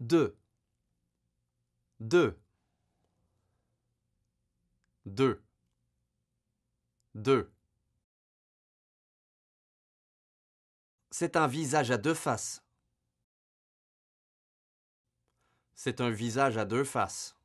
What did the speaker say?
deux, deux, deux, deux. C'est un visage à deux faces. C'est un visage à deux faces.